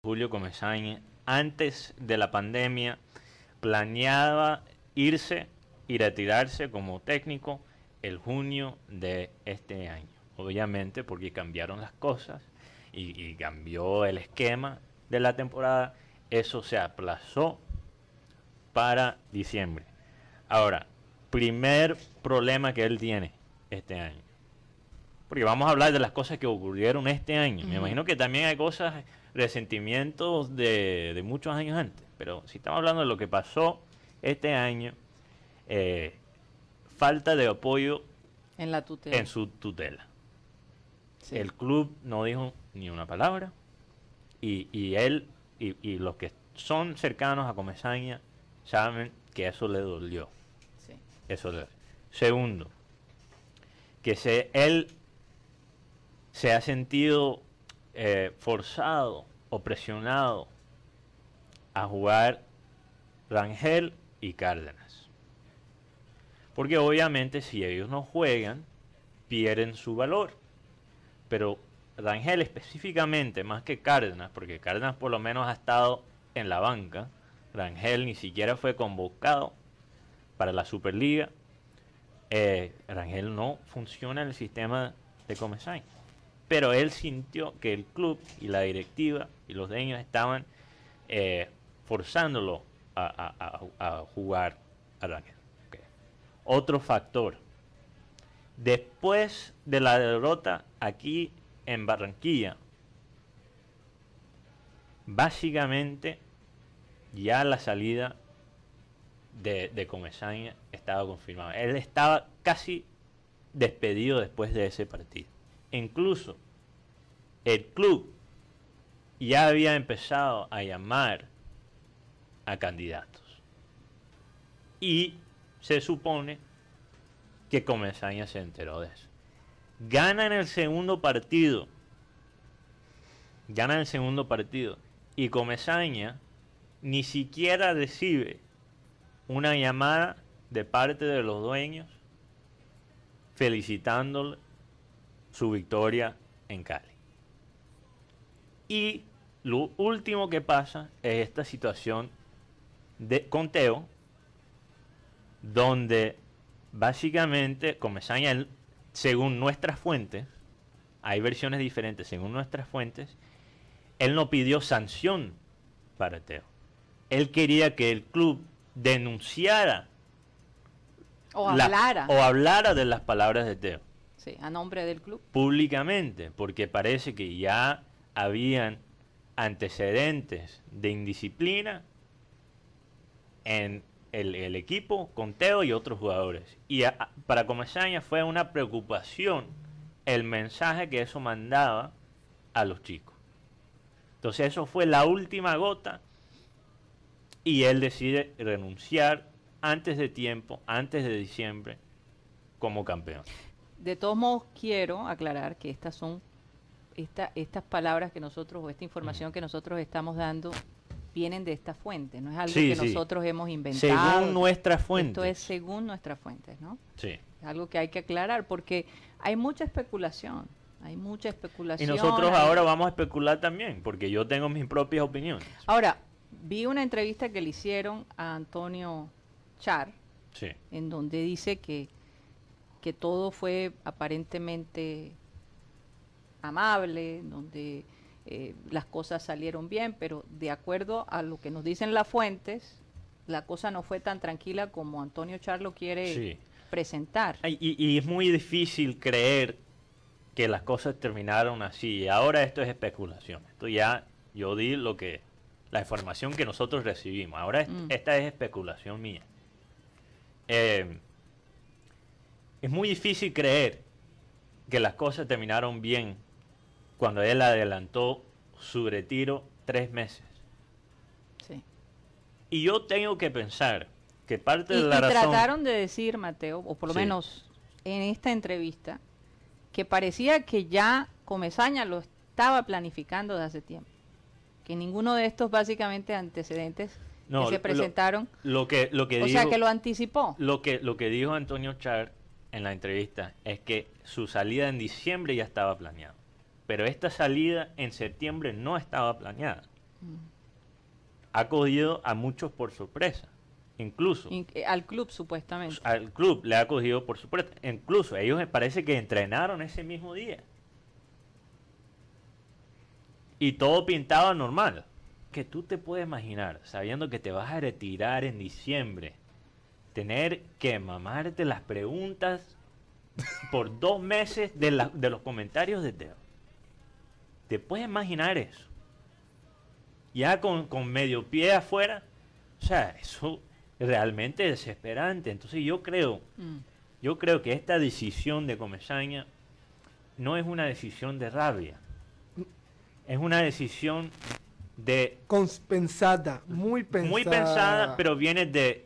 Julio Comesaña, antes de la pandemia, planeaba irse y retirarse como técnico el junio de este año. Obviamente porque cambiaron las cosas y cambió el esquema de la temporada, eso se aplazó para diciembre. Ahora, primer problema que él tiene este año porque vamos a hablar de las cosas que ocurrieron este año. Me imagino que también hay cosas, resentimientos de, muchos años antes, pero si estamos hablando de lo que pasó este año, eh, falta de apoyo en, su tutela. El club no dijo ni una palabra y, él y, los que son cercanos a Comesaña saben que eso le dolió. Sí. Eso le Segundo, que se, él se ha sentido eh, forzado o presionado a jugar Rangel y Cárdenas. Porque obviamente si ellos no juegan, pierden su valor. Pero Rangel específicamente, más que Cárdenas, porque Cárdenas por lo menos ha estado en la banca, Rangel ni siquiera fue convocado para la Superliga, eh, Rangel no funciona en el sistema de Comesaña pero él sintió que el club y la directiva y los dueños estaban eh, forzándolo a, jugar a la Otro factor. Después de la derrota aquí en Barranquilla, básicamente ya la salida de, de estaba confirmada. Él estaba casi despedido después de ese partido. Incluso el club ya había empezado a llamar a candidatos. Y se supone que Comesaña se enteró de eso. Gana en el segundo partido. Gana en el segundo partido. Y Comesaña ni siquiera recibe una llamada de parte de los dueños felicitándole su victoria en Cali. Y lo último que pasa es esta situación de conteo, donde básicamente él según nuestras fuentes, hay versiones diferentes, según nuestras fuentes, él no pidió sanción para Teo. Él quería que el club denunciara o o hablara de las palabras de Teo. Sí, a nombre del club. Públicamente, porque parece que ya habían antecedentes de indisciplina en el, equipo, con Teo y otros jugadores. Y para Comesaña fue una preocupación el mensaje que eso mandaba a los chicos. Entonces eso fue la última gota y él decide renunciar antes de tiempo, antes de diciembre, como campeón de todos modos quiero aclarar que estas son estas palabras que nosotros o esta información que nosotros estamos dando vienen de esta fuente, no es algo que nosotros hemos inventado. Según nuestras Esto es según nuestras fuentes, ¿no? Sí. algo que hay que aclarar porque hay mucha especulación. Hay mucha especulación. Y nosotros ahora vamos a especular también, porque yo tengo mis propias opiniones. Ahora, vi una entrevista que le hicieron a Antonio Char, en donde dice que que todo fue aparentemente amable, donde eh, las cosas salieron bien, pero de acuerdo a lo que nos dicen las fuentes, la cosa no fue tan tranquila como Antonio Charlo quiere presentar. Y, es muy difícil creer que las cosas terminaron así. y Ahora esto es especulación. Esto ya yo di lo que la información que nosotros recibimos. Ahora mm. esta es especulación mía. Eh, es muy difícil creer que las cosas terminaron bien cuando él adelantó su retiro tres meses. Sí. Y yo tengo que pensar que parte de la y trataron de decir, Mateo, o por lo menos en esta entrevista, que parecía que ya Comezaña lo estaba planificando desde hace tiempo. Que ninguno de estos básicamente antecedentes se presentaron... Lo, que, lo que o sea, que lo anticipó. Lo que, lo que dijo Antonio Char en la entrevista es que su salida en diciembre ya estaba planeada, pero esta salida en septiembre no estaba planeada. Mm. Ha cogido a muchos por sorpresa, incluso. Eh, al club supuestamente. Al club le ha cogido por sorpresa, incluso ellos me parece que entrenaron ese mismo día. Y todo pintaba normal. Que tú te puedes imaginar, sabiendo que te vas a retirar en diciembre tener que mamarte las preguntas por dos meses de, los comentarios de Teo. ¿Te puedes imaginar eso? Ya con, medio pie afuera. O sea, eso realmente desesperante. Entonces yo creo, mm. yo creo que esta decisión de Comesaña no es una decisión de rabia. Es una decisión de... Pensada, muy pensada. Muy pensada, pero viene de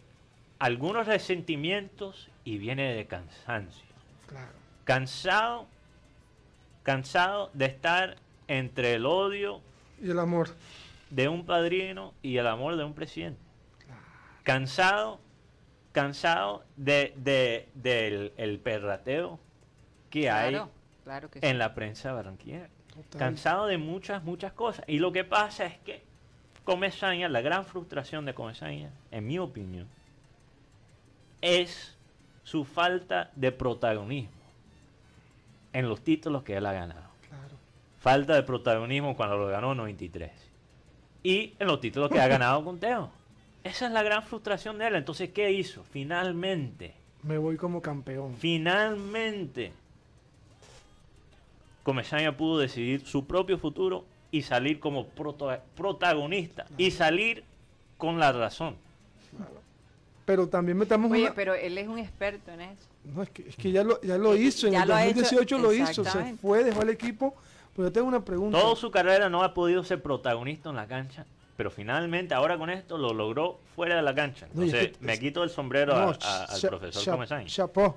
algunos resentimientos y viene de cansancio. Cansado, cansado de estar entre el odio y el amor de un padrino y el amor de un presidente. Cansado, cansado de, perrateo que hay claro en la prensa barranquillera. Cansado de muchas, muchas cosas. Y lo que pasa es que Comesaña, la gran frustración de Comesaña, en mi opinión, es su falta de protagonismo en los títulos que él ha ganado. Falta de protagonismo cuando lo ganó en 93. Y en los títulos que ha ganado con Teo. Esa es la gran frustración de él. Entonces, ¿qué hizo? Finalmente. Me voy como campeón. Finalmente. Comesaña pudo decidir su propio futuro y salir como protagonista. Y salir con la razón. Claro pero también metamos Oye, pero él es un experto en eso. No, es que, ya, lo, hizo, en el 2018 lo hizo, se fue, dejó al equipo. Pero pues tengo una pregunta. Toda su carrera no ha podido ser protagonista en la cancha, pero finalmente ahora con esto lo logró fuera de la cancha. Entonces, me quito el sombrero al profesor Comezain.